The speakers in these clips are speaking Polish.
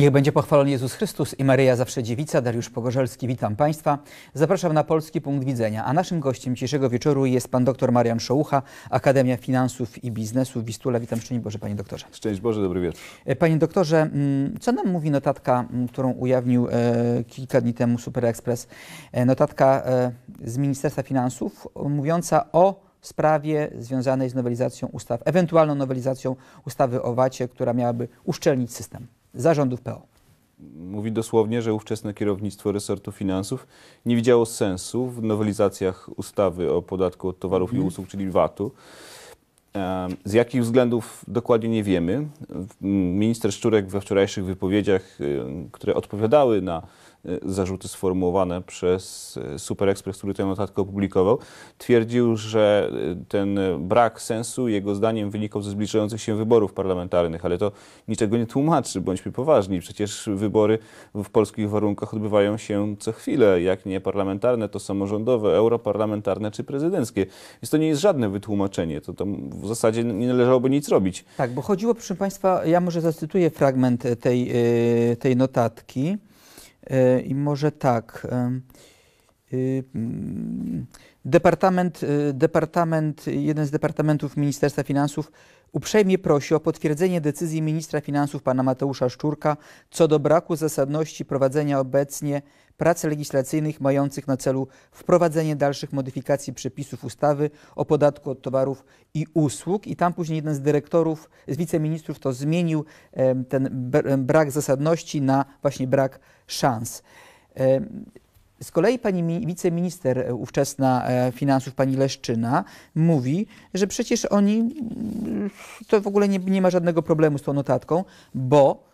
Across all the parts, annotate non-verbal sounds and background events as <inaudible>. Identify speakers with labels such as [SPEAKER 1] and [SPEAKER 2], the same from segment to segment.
[SPEAKER 1] Niech będzie pochwalony Jezus Chrystus i Maryja Zawsze Dziewica. Dariusz Pogorzelski, witam Państwa. Zapraszam na Polski Punkt Widzenia, a naszym gościem dzisiejszego wieczoru jest pan dr Marian Szołucha, Akademia Finansów i Biznesu w Wistula. Witam, szczęść Boże, panie doktorze. Szczęść Boże, dobry wieczór. E, panie doktorze, mm, co nam mówi notatka, mm, którą ujawnił e, kilka dni temu Super Express, e, notatka z Ministerstwa Finansów mówiąca o sprawie związanej z nowelizacją ustaw, ewentualną nowelizacją ustawy o VAT-ie, która miałaby uszczelnić system zarządów PO.
[SPEAKER 2] Mówi dosłownie, że ówczesne kierownictwo resortu finansów nie widziało sensu w nowelizacjach ustawy o podatku od towarów i mhm. usług, czyli VAT-u. Z jakich względów dokładnie nie wiemy. Minister Szczurek we wczorajszych wypowiedziach, które odpowiadały na E, zarzuty sformułowane przez e, Super Express, który tę notatkę opublikował, twierdził, że e, ten brak sensu jego zdaniem wynikał ze zbliżających się wyborów parlamentarnych, ale to niczego nie tłumaczy, bądźmy poważni. Przecież wybory w polskich warunkach odbywają się co chwilę, jak nie parlamentarne, to samorządowe, europarlamentarne czy prezydenckie. Więc to nie jest żadne wytłumaczenie, to w zasadzie nie należałoby nic robić.
[SPEAKER 1] Tak, bo chodziło, proszę Państwa, ja może zacytuję fragment tej, tej notatki. E, I może tak. Y, mm, departament, y, departament, jeden z departamentów Ministerstwa Finansów uprzejmie prosi o potwierdzenie decyzji ministra finansów pana Mateusza Szczurka co do braku zasadności prowadzenia obecnie prac legislacyjnych mających na celu wprowadzenie dalszych modyfikacji przepisów ustawy o podatku od towarów i usług. I tam później jeden z dyrektorów, z wiceministrów to zmienił ten brak zasadności na właśnie brak szans. Z kolei pani wiceminister e, ówczesna e, finansów, pani Leszczyna, mówi, że przecież oni, mm, to w ogóle nie, nie ma żadnego problemu z tą notatką, bo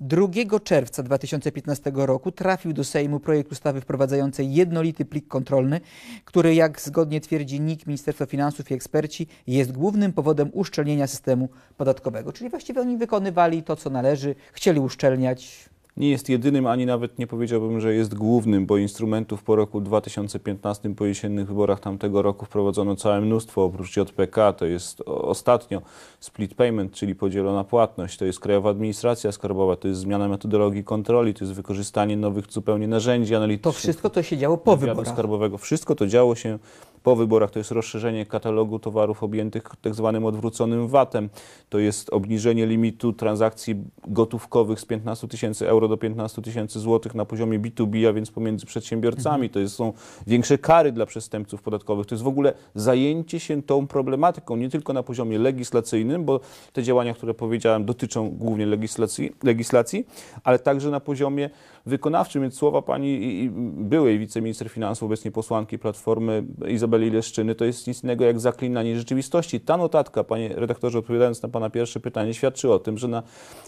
[SPEAKER 1] 2 czerwca 2015 roku trafił do Sejmu projekt ustawy wprowadzającej jednolity plik kontrolny, który, jak zgodnie twierdzi NIK, Ministerstwo Finansów i eksperci, jest głównym powodem uszczelnienia systemu podatkowego. Czyli właściwie oni wykonywali to, co należy, chcieli uszczelniać,
[SPEAKER 2] nie jest jedynym, ani nawet nie powiedziałbym, że jest głównym, bo instrumentów po roku 2015, po jesiennych wyborach tamtego roku wprowadzono całe mnóstwo, oprócz JPK, to jest ostatnio split payment, czyli podzielona płatność, to jest Krajowa Administracja Skarbowa, to jest zmiana metodologii kontroli, to jest wykorzystanie nowych zupełnie narzędzi analitycznych. To wszystko to się działo po wyborach. Skarbowego. Wszystko to działo się po wyborach. To jest rozszerzenie katalogu towarów objętych tak zwanym odwróconym VAT-em. To jest obniżenie limitu transakcji gotówkowych z 15 tysięcy euro do 15 tysięcy złotych na poziomie B2B, a więc pomiędzy przedsiębiorcami. Mhm. To jest, są większe kary dla przestępców podatkowych. To jest w ogóle zajęcie się tą problematyką, nie tylko na poziomie legislacyjnym, bo te działania, które powiedziałem, dotyczą głównie legislacji, legislacji ale także na poziomie wykonawczym. Więc słowa pani i, i byłej wiceminister finansów, obecnie posłanki Platformy Izabeli tabeli Leszczyny, to jest nic innego jak zaklinanie rzeczywistości. Ta notatka, panie redaktorze, odpowiadając na pana pierwsze pytanie, świadczy o tym, że na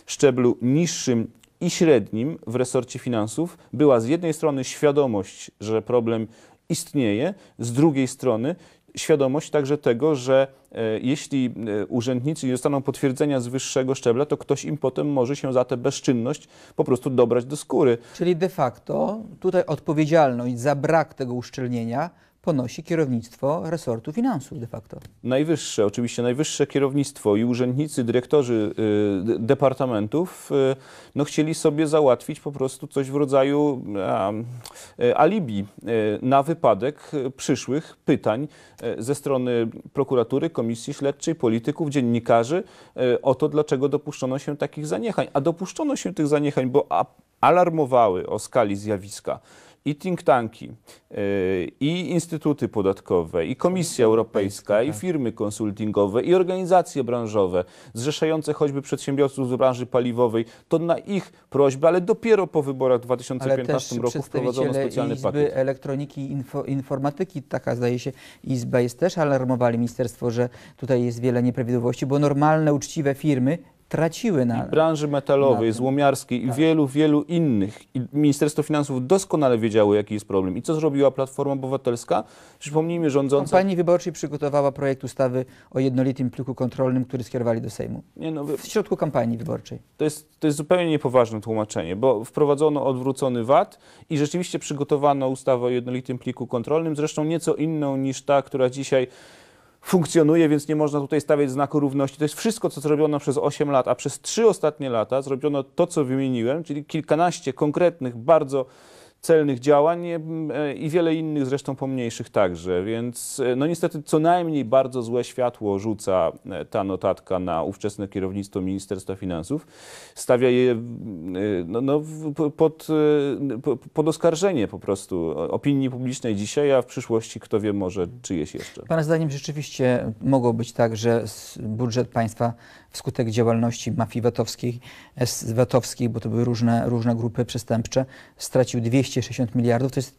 [SPEAKER 2] szczeblu niższym i średnim w resorcie finansów była z jednej strony świadomość, że problem istnieje, z drugiej strony świadomość także tego, że e, jeśli e, urzędnicy nie dostaną potwierdzenia z wyższego szczebla, to ktoś im potem może się za tę bezczynność po prostu dobrać do skóry.
[SPEAKER 1] Czyli de facto tutaj odpowiedzialność za brak tego uszczelnienia ponosi kierownictwo resortu finansów de facto.
[SPEAKER 2] Najwyższe, oczywiście najwyższe kierownictwo i urzędnicy, dyrektorzy y, departamentów y, no chcieli sobie załatwić po prostu coś w rodzaju y, alibi y, na wypadek y, przyszłych pytań ze strony prokuratury, komisji śledczej, polityków, dziennikarzy o to, dlaczego dopuszczono się takich zaniechań. A dopuszczono się tych zaniechań, bo alarmowały o skali zjawiska i think tanki, y, i instytuty podatkowe, i Komisja Europejska, i tak. firmy konsultingowe, i organizacje branżowe, zrzeszające choćby przedsiębiorców z branży paliwowej, to na ich prośbę, ale dopiero po wyborach w 2015 roku wprowadzono specjalny Izby pakiet.
[SPEAKER 1] Elektroniki i info, Informatyki, taka zdaje się Izba jest też alarmowali ministerstwo, że tutaj jest wiele nieprawidłowości, bo normalne, uczciwe firmy traciły na... I
[SPEAKER 2] branży metalowej, złomiarskiej tak. i wielu, wielu innych. I Ministerstwo Finansów doskonale wiedziało, jaki jest problem. I co zrobiła Platforma Obywatelska? Przypomnijmy
[SPEAKER 1] rządząca... Pani wyborczej przygotowała projekt ustawy o jednolitym pliku kontrolnym, który skierowali do Sejmu. Nie, no, wy... W środku kampanii wyborczej.
[SPEAKER 2] To jest, to jest zupełnie niepoważne tłumaczenie, bo wprowadzono odwrócony VAT i rzeczywiście przygotowano ustawę o jednolitym pliku kontrolnym, zresztą nieco inną niż ta, która dzisiaj funkcjonuje, więc nie można tutaj stawiać znaku równości. To jest wszystko, co zrobiono przez 8 lat, a przez 3 ostatnie lata zrobiono to, co wymieniłem, czyli kilkanaście konkretnych, bardzo celnych działań e, i wiele innych zresztą pomniejszych także, więc e, no niestety co najmniej bardzo złe światło rzuca e, ta notatka na ówczesne kierownictwo Ministerstwa Finansów, stawia je no, no, pod, pod oskarżenie po prostu opinii publicznej dzisiaj, a w przyszłości kto wie może czyjeś jeszcze.
[SPEAKER 1] Pana zdaniem rzeczywiście mogło być tak, że budżet państwa wskutek działalności mafii VAT-owskiej, vat bo to były różne, różne grupy przestępcze, stracił 260 miliardów. To jest,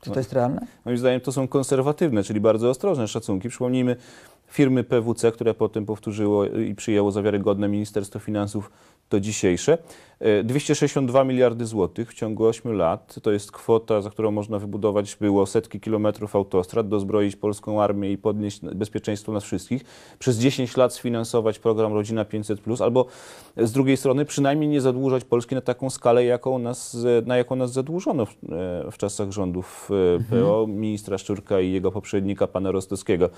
[SPEAKER 1] to, to jest realne?
[SPEAKER 2] Moim zdaniem to są konserwatywne, czyli bardzo ostrożne szacunki. Przypomnijmy firmy PWC, które potem powtórzyło i przyjęło za wiarygodne Ministerstwo Finansów to dzisiejsze. 262 e, miliardy złotych w ciągu 8 lat to jest kwota, za którą można wybudować było setki kilometrów autostrad, dozbroić polską armię i podnieść bezpieczeństwo nas wszystkich, przez 10 lat sfinansować program Rodzina 500, albo z drugiej strony przynajmniej nie zadłużać Polski na taką skalę, jaką nas, e, na jaką nas zadłużono w, e, w czasach rządów mhm. PO, ministra Szczurka i jego poprzednika, pana Rostowskiego.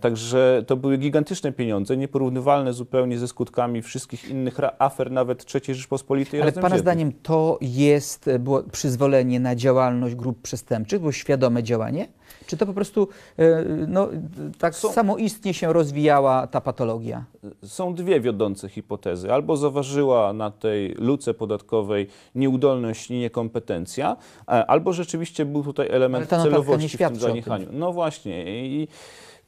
[SPEAKER 2] także to były gigantyczne pieniądze, nieporównywalne zupełnie ze skutkami wszystkich innych afer nawet III Rzeczpospolitej. Ale Pana zdaniem
[SPEAKER 1] to jest e, było przyzwolenie na działalność grup przestępczych, było świadome działanie? Czy to po prostu e, no, tak Są... samoistnie się rozwijała ta patologia?
[SPEAKER 2] Są dwie wiodące hipotezy. Albo zaważyła na tej luce podatkowej nieudolność i niekompetencja, e, albo rzeczywiście był tutaj element celowości w tym zaniechaniu. No właśnie. I,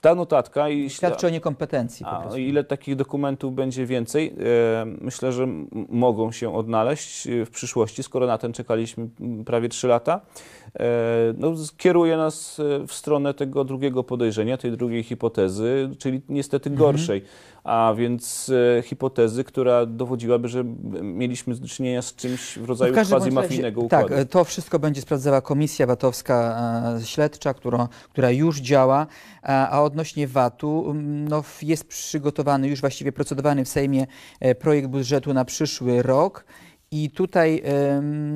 [SPEAKER 2] ta notatka i świadczy o
[SPEAKER 1] niekompetencji. Po prostu.
[SPEAKER 2] Ile takich dokumentów będzie więcej, e, myślę, że mogą się odnaleźć e, w przyszłości, skoro na ten czekaliśmy prawie 3 lata. E, no, kieruje nas w stronę tego drugiego podejrzenia, tej drugiej hipotezy, czyli niestety mhm. gorszej. Mhm a więc e, hipotezy, która dowodziłaby, że mieliśmy do czynienia z czymś w rodzaju no quasi mafijnego układu. Tak,
[SPEAKER 1] to wszystko będzie sprawdzała komisja VAT-owska e, śledcza, która, która już działa, a, e, a odnośnie VAT-u no, jest przygotowany, już właściwie procedowany w Sejmie e, projekt budżetu na przyszły rok. I tutaj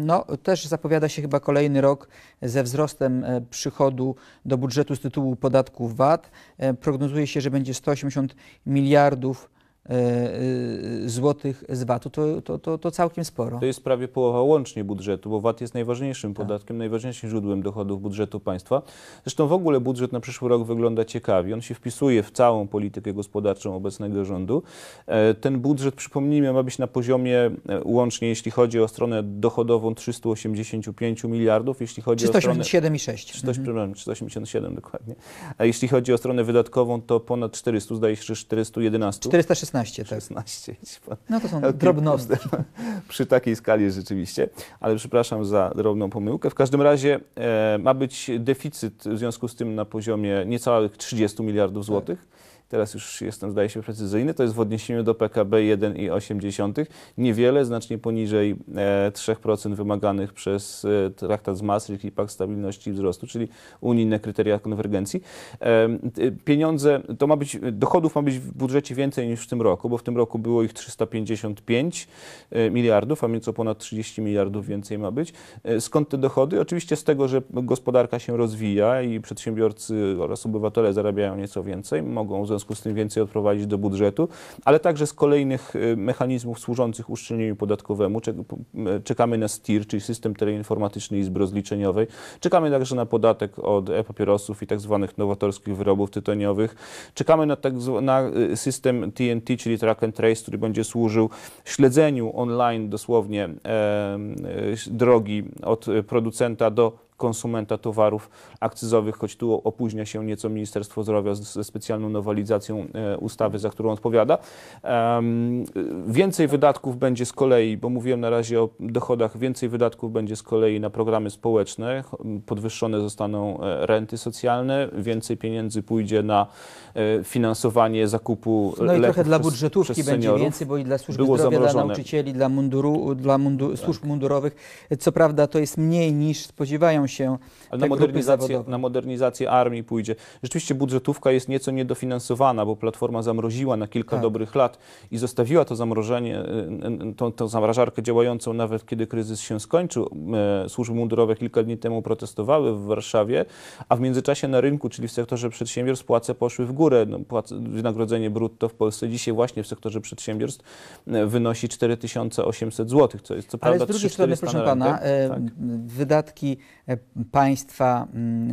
[SPEAKER 1] no, też zapowiada się chyba kolejny rok ze wzrostem e, przychodu do budżetu z tytułu podatku VAT. E, prognozuje się, że będzie 180 miliardów E, e, złotych z VAT-u, to, to, to, to, całkiem sporo. To
[SPEAKER 2] jest prawie połowa łącznie budżetu, bo VAT jest najważniejszym tak. podatkiem, tak. najważniejszym źródłem dochodów budżetu państwa. Zresztą w ogóle budżet na przyszły rok wygląda ciekawie. On się wpisuje w całą politykę gospodarczą obecnego rządu. E, ten budżet, przypomnijmy, ma być na poziomie łącznie, jeśli chodzi o stronę dochodową 385 miliardów, jeśli chodzi 387 o stronę... 387,6. 387 mhm. dokładnie. A jeśli chodzi o stronę wydatkową, to ponad 400, zdaje się, że 411.
[SPEAKER 1] 416. 16, tak. 16. No to są drobnostki.
[SPEAKER 2] <laughs> Przy takiej skali rzeczywiście, ale przepraszam za drobną pomyłkę. W każdym razie e, ma być deficyt w związku z tym na poziomie niecałych 30 miliardów tak. złotych teraz już jestem, zdaje się, precyzyjny, to jest w odniesieniu do PKB 1,8, niewiele, znacznie poniżej 3% e, wymaganych przez e, traktat z Maastricht i Pakt Stabilności i Wzrostu, czyli unijne kryteria konwergencji. E, pieniądze, to ma być, dochodów ma być w budżecie więcej niż w tym roku, bo w tym roku było ich 355 miliardów, a więc o ponad 30 miliardów więcej ma być. Skąd te dochody? Oczywiście z tego, że gospodarka się rozwija i przedsiębiorcy oraz obywatele zarabiają nieco więcej, mogą związku z tym więcej odprowadzić do budżetu, ale także z kolejnych y, mechanizmów służących uszczelnieniu podatkowemu. Czekamy na STIR, czyli system teleinformatyczny Izby Rozliczeniowej. Czekamy także na podatek od e-papierosów i tak zwanych nowatorskich wyrobów tytoniowych. Czekamy na, tak na y, system TNT, czyli Track and Trace, który będzie służył śledzeniu online dosłownie e, drogi od producenta do konsumenta towarów akcyzowych, choć tu opóźnia się nieco Ministerstwo Zdrowia ze specjalną nowelizacją e, ustawy, za którą odpowiada. Więcej wydatków będzie z kolei, bo mówiłem na razie o dochodach, więcej wydatków będzie z kolei na programy społeczne, podwyższone zostaną e, renty socjalne, więcej pieniędzy pójdzie na e, finansowanie zakupu No i trochę dla budżetówki będzie więcej, bo i dla służby Było zdrowia, zamrożone. dla
[SPEAKER 1] nauczycieli, dla, munduru, dla tak. służb mundurowych. Co prawda to jest mniej niż spodziewają się. Ale na modernizację,
[SPEAKER 2] na modernizację armii pójdzie. Rzeczywiście budżetówka jest nieco niedofinansowana, bo Platforma zamroziła na kilka tak. dobrych lat i zostawiła to zamrożenie, y, y, y, tą, tą zamrażarkę działającą nawet kiedy kryzys się skończył. Służby mundurowe kilka dni temu protestowały w Warszawie, a w międzyczasie na rynku, czyli w sektorze przedsiębiorstw, płace poszły w górę. No, wynagrodzenie brutto w Polsce dzisiaj właśnie w sektorze przedsiębiorstw wynosi 4800 zł, co jest co Ale prawda Ale z drugiej strony, proszę pana, tak?
[SPEAKER 1] wydatki państwa mm,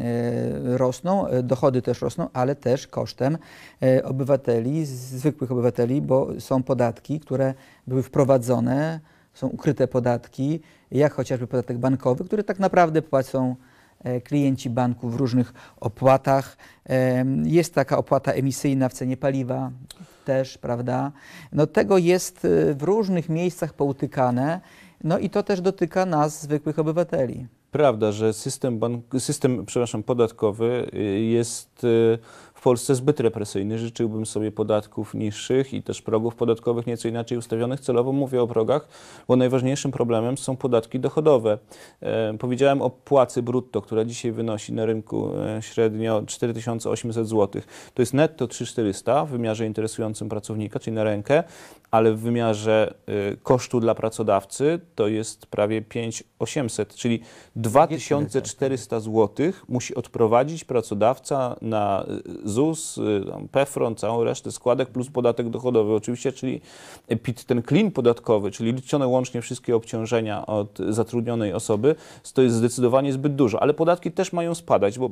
[SPEAKER 1] e, rosną, e, dochody też rosną, ale też kosztem e, obywateli, zwykłych obywateli, bo są podatki, które były wprowadzone, są ukryte podatki, jak chociażby podatek bankowy, który tak naprawdę płacą klienci banków w różnych opłatach. Jest taka opłata emisyjna w cenie paliwa też, prawda? No tego jest w różnych miejscach poutykane, no i to też dotyka nas, zwykłych obywateli
[SPEAKER 2] prawda, że system, bank, system przepraszam, podatkowy y, jest y, Polsce zbyt represyjny. Życzyłbym sobie podatków niższych i też progów podatkowych nieco inaczej ustawionych. Celowo mówię o progach, bo najważniejszym problemem są podatki dochodowe. E, powiedziałem o płacy brutto, która dzisiaj wynosi na rynku e, średnio 4800 zł. To jest netto 3400 w wymiarze interesującym pracownika, czyli na rękę, ale w wymiarze y, kosztu dla pracodawcy to jest prawie 5800, czyli 2400 zł musi odprowadzić pracodawca na e, ZUS, y, PFRON, całą resztę składek plus podatek dochodowy oczywiście, czyli PIT, ten klin podatkowy, czyli liczone łącznie wszystkie obciążenia od zatrudnionej osoby, to jest zdecydowanie zbyt dużo. Ale podatki też mają spadać, bo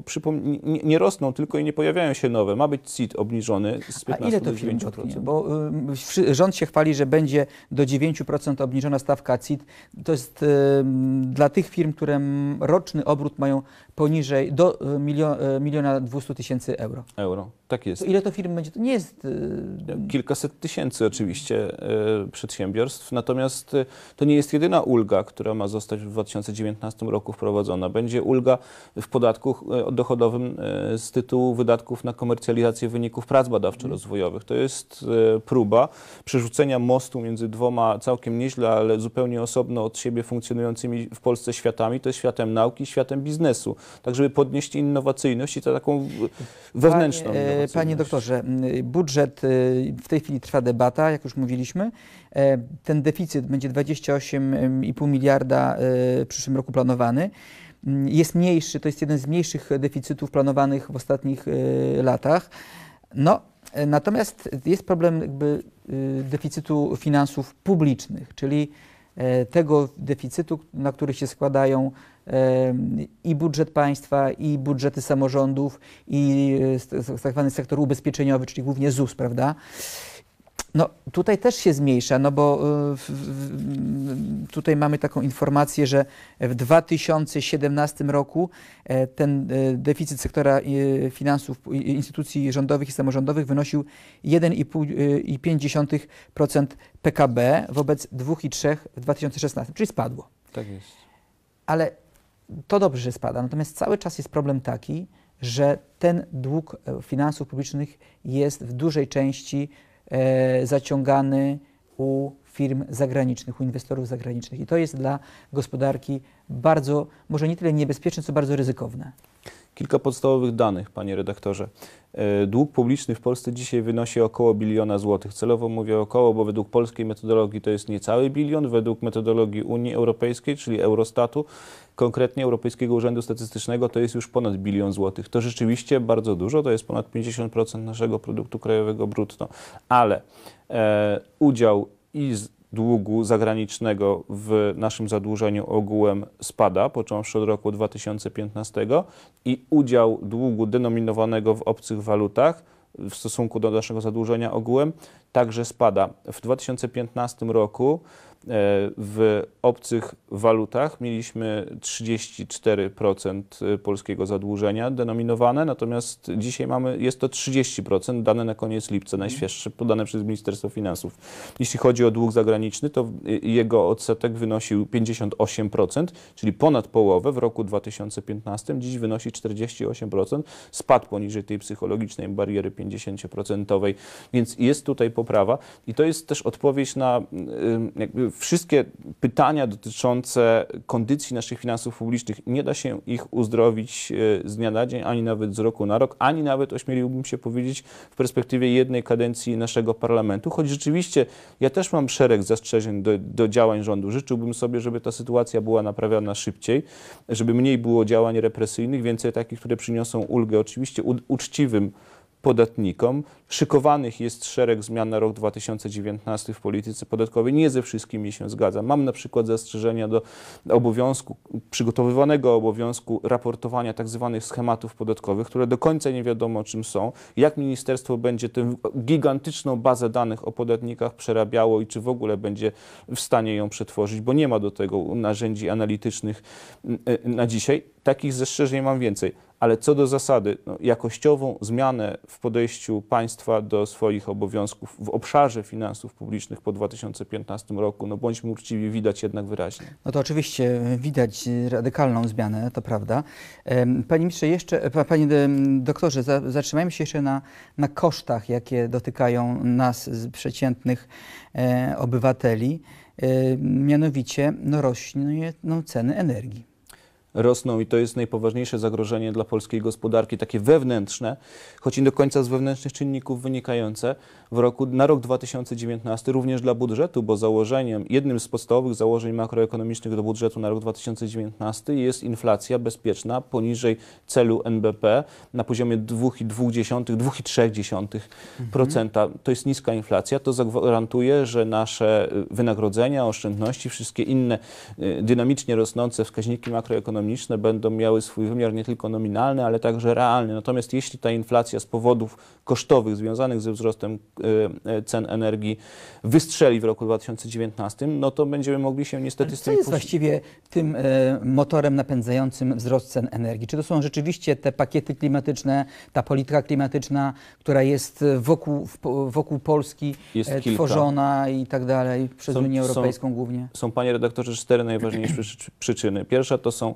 [SPEAKER 2] nie rosną tylko i nie pojawiają się nowe. Ma być CIT obniżony z 15 A ile to do 9%.
[SPEAKER 1] Bo y, rząd się chwali, że będzie do 9% obniżona stawka CIT. To jest y, dla tych firm, które roczny obrót mają poniżej do e, e, miliona 200 tysięcy euro.
[SPEAKER 2] Euro. Tak jest. To ile to firm będzie?
[SPEAKER 1] To nie jest. Y,
[SPEAKER 2] Kilkaset tysięcy oczywiście y, przedsiębiorstw, natomiast y, to nie jest jedyna ulga, która ma zostać w 2019 roku wprowadzona. Będzie ulga w podatku dochodowym z tytułu wydatków na komercjalizację wyników prac badawczo-rozwojowych. To jest próba przerzucenia mostu między dwoma całkiem nieźle, ale zupełnie osobno od siebie funkcjonującymi w Polsce światami. To jest światem nauki, światem biznesu, tak żeby podnieść innowacyjność i to taką
[SPEAKER 1] wewnętrzną Panie, Panie doktorze, y, budżet, y, w tej chwili trwa debata, jak już mówiliśmy. E, ten deficyt będzie 28,5 miliarda y, w przyszłym roku planowany. Mm, jest mniejszy, to jest jeden z mniejszych deficytów planowanych w ostatnich latach. No, natomiast jest problem jakby deficytu finansów publicznych, czyli e, tego deficytu, na który się składają i budżet państwa, i budżety samorządów, i e, tak zwany sektor ubezpieczeniowy, czyli głównie ZUS, prawda? No, tutaj też się zmniejsza, no bo e, w, w, tutaj mamy taką informację, że w 2017 roku e, ten deficyt sektora finansów instytucji rządowych i samorządowych wynosił 1,5% PKB wobec 2,3% w 2016, czyli spadło. Tak jest. Ale to dobrze, że spada. Natomiast cały czas jest problem taki, że ten dług e, finansów publicznych jest w dużej części e, zaciągany u firm zagranicznych, u inwestorów zagranicznych. I to jest dla gospodarki bardzo, może nie tyle niebezpieczne, co bardzo ryzykowne.
[SPEAKER 2] Kilka podstawowych danych, panie redaktorze. E, dług publiczny w Polsce dzisiaj wynosi około biliona złotych. Celowo mówię około, bo według polskiej metodologii to jest niecały bilion, według metodologii Unii Europejskiej, czyli Eurostatu, konkretnie Europejskiego Urzędu Statystycznego, to jest już ponad bilion złotych. To rzeczywiście bardzo dużo, to jest ponad 50% naszego produktu krajowego brutto. Ale e, udział i z, długu zagranicznego w naszym zadłużeniu ogółem spada, począwszy od roku 2015 i udział długu denominowanego w obcych walutach w stosunku do naszego zadłużenia ogółem także spada. W 2015 roku E, w obcych walutach mieliśmy 34% e, polskiego zadłużenia denominowane, natomiast dzisiaj mamy, jest to 30%, dane na koniec lipca, mhm. najświeższe, podane przez Ministerstwo Finansów. Jeśli chodzi o dług zagraniczny, to e, jego odsetek wynosił 58%, czyli ponad połowę w roku 2015, dziś wynosi 48%, spadł poniżej tej psychologicznej bariery 50%, więc jest tutaj poprawa i to jest też odpowiedź na mm, jakby wszystkie pytania dotyczące kondycji naszych finansów publicznych, nie da się ich uzdrowić e, z dnia na dzień, ani nawet z roku na rok, ani nawet ośmieliłbym się powiedzieć w perspektywie jednej kadencji naszego parlamentu, choć rzeczywiście ja też mam szereg zastrzeżeń do, do działań rządu. Życzyłbym sobie, żeby ta sytuacja była naprawiana szybciej, żeby mniej było działań represyjnych, więcej takich, które przyniosą ulgę oczywiście uczciwym podatnikom. Szykowanych jest szereg zmian na rok 2019 w polityce podatkowej. Nie ze wszystkimi się zgadzam. Mam na przykład zastrzeżenia do obowiązku, przygotowywanego obowiązku raportowania tak zwanych schematów podatkowych, które do końca nie wiadomo czym są, jak ministerstwo będzie tę gigantyczną bazę danych o podatnikach przerabiało i czy w ogóle będzie w stanie ją przetworzyć, bo nie ma do tego narzędzi analitycznych mm, y, na dzisiaj. Takich zastrzeżeń mam więcej ale co do zasady, no, jakościową zmianę w podejściu państwa do swoich obowiązków w obszarze finansów publicznych po 2015 roku, no bądźmy uczciwi, widać jednak wyraźnie.
[SPEAKER 1] No to oczywiście e, widać radykalną zmianę, to prawda. Panie ministrze, jeszcze, e, panie doktorze, zatrzymajmy się jeszcze na, na kosztach, jakie dotykają nas, przeciętnych e, obywateli. Mianowicie no, rośnie no, ceny energii
[SPEAKER 2] rosną i to jest najpoważniejsze zagrożenie dla polskiej gospodarki, takie wewnętrzne, choć nie do końca z wewnętrznych czynników wynikające, w roku, na rok 2019 również dla budżetu, bo założeniem, jednym z podstawowych założeń makroekonomicznych do budżetu na rok 2019 jest inflacja bezpieczna poniżej celu NBP na poziomie 2,2-2,3%. Mhm. To jest niska inflacja, to zagwarantuje, że nasze y, wynagrodzenia, oszczędności, wszystkie inne y, dynamicznie rosnące wskaźniki makroekonomiczne ekonomiczne będą miały swój wymiar nie tylko nominalny, ale także realny. Natomiast jeśli ta inflacja z powodów kosztowych związanych ze wzrostem e, e, cen energii wystrzeli w roku 2019, no to będziemy mogli się niestety z tym... Co jest właściwie
[SPEAKER 1] tym e, motorem napędzającym wzrost cen energii? Czy to są rzeczywiście te pakiety klimatyczne, ta polityka klimatyczna, która jest wokół, wokół Polski tworzona i tak dalej, przez są, Unię Europejską są, głównie?
[SPEAKER 2] Są, panie redaktorze, cztery najważniejsze <clears throat> przyczyny. Pierwsza to są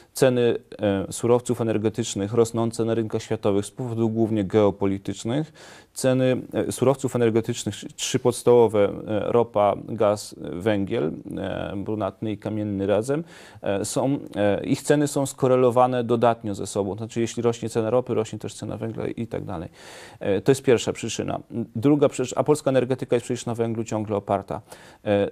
[SPEAKER 2] Ceny e, surowców energetycznych rosnące na rynkach światowych z powodu głównie geopolitycznych, ceny e, surowców energetycznych, trzy podstawowe, e, ropa, gaz, węgiel, brunatny i kamienny razem, są, ich ceny są skorelowane dodatnio ze sobą. Znaczy, jeśli rośnie cena ropy, rośnie też cena węgla i tak dalej. To jest pierwsza przyczyna. Druga przyczyna, a polska energetyka jest przecież na węglu ciągle oparta.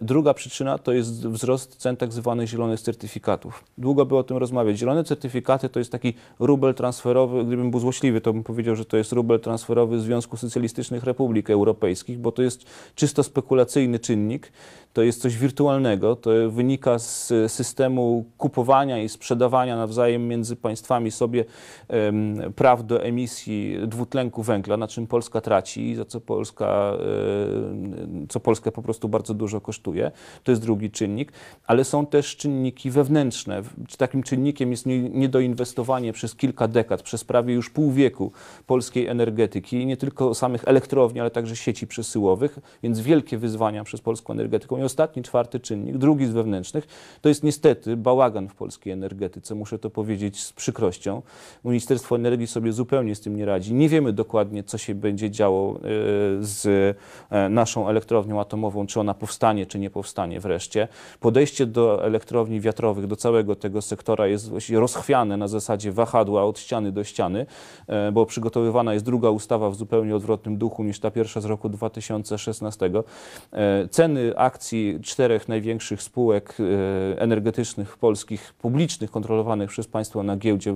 [SPEAKER 2] Druga przyczyna to jest wzrost cen tak zwanych zielonych certyfikatów. Długo by o tym rozmawiać stawiać. Zielone certyfikaty to jest taki rubel transferowy, gdybym był złośliwy, to bym powiedział, że to jest rubel transferowy Związku Socjalistycznych Republik Europejskich, bo to jest czysto spekulacyjny czynnik to jest coś wirtualnego, to wynika z systemu kupowania i sprzedawania nawzajem między państwami sobie praw do emisji dwutlenku węgla, na czym Polska traci i za co Polska, co Polskę po prostu bardzo dużo kosztuje. To jest drugi czynnik, ale są też czynniki wewnętrzne. Takim czynnikiem jest niedoinwestowanie przez kilka dekad, przez prawie już pół wieku polskiej energetyki, nie tylko samych elektrowni, ale także sieci przesyłowych, więc wielkie wyzwania przez polską energetykę i ostatni, czwarty czynnik, drugi z wewnętrznych, to jest niestety bałagan w polskiej energetyce. Muszę to powiedzieć z przykrością. Ministerstwo Energii sobie zupełnie z tym nie radzi. Nie wiemy dokładnie, co się będzie działo e, z e, naszą elektrownią atomową, czy ona powstanie, czy nie powstanie wreszcie. Podejście do elektrowni wiatrowych, do całego tego sektora jest rozchwiane na zasadzie wahadła od ściany do ściany, e, bo przygotowywana jest druga ustawa w zupełnie odwrotnym duchu niż ta pierwsza z roku 2016. Ceny akcji akcji czterech największych spółek e, energetycznych polskich, publicznych, kontrolowanych przez państwo na giełdzie e,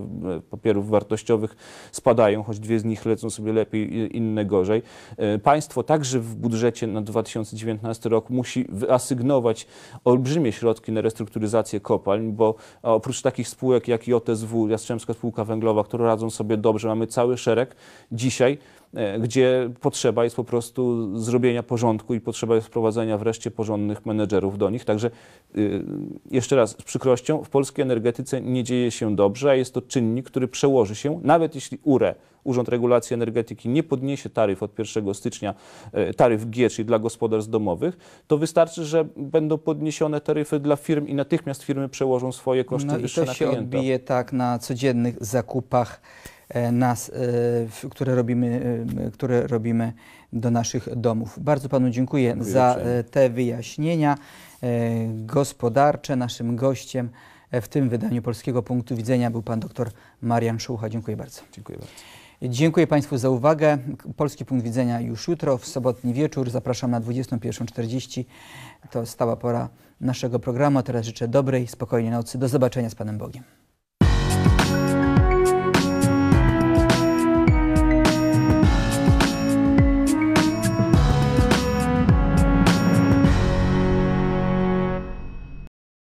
[SPEAKER 2] papierów wartościowych spadają, choć dwie z nich lecą sobie lepiej, inne gorzej. E, państwo także w budżecie na 2019 rok musi wyasygnować olbrzymie środki na restrukturyzację kopalń, bo oprócz takich spółek jak JSW, Jastrzębska Spółka Węglowa, które radzą sobie dobrze, mamy cały szereg dzisiaj E, gdzie potrzeba jest po prostu zrobienia porządku i potrzeba jest wprowadzenia wreszcie porządnych menedżerów do nich. Także y, jeszcze raz, z przykrością, w polskiej energetyce nie dzieje się dobrze, a jest to czynnik, który przełoży się, nawet jeśli URE, Urząd Regulacji Energetyki, nie podniesie taryf od 1 stycznia, e, taryf G, czyli dla gospodarstw domowych, to wystarczy, że będą podniesione taryfy dla firm i natychmiast firmy przełożą swoje koszty no i to na się odbije
[SPEAKER 1] tak na codziennych zakupach E, nas, e, które robimy, e, które robimy do naszych domów. Bardzo Panu dziękuję, dziękuję za te wyjaśnienia gospodarcze. Naszym gościem w tym wydaniu Polskiego Punktu Widzenia był Pan dr Marian Szucha. Dziękuję bardzo. Dziękuję bardzo. Dziękuję Państwu za uwagę. Polski Punkt Widzenia już jutro, w sobotni wieczór. Zapraszam na 21.40. To stała pora naszego programu. teraz życzę dobrej, spokojnej nocy. Do zobaczenia z Panem Bogiem.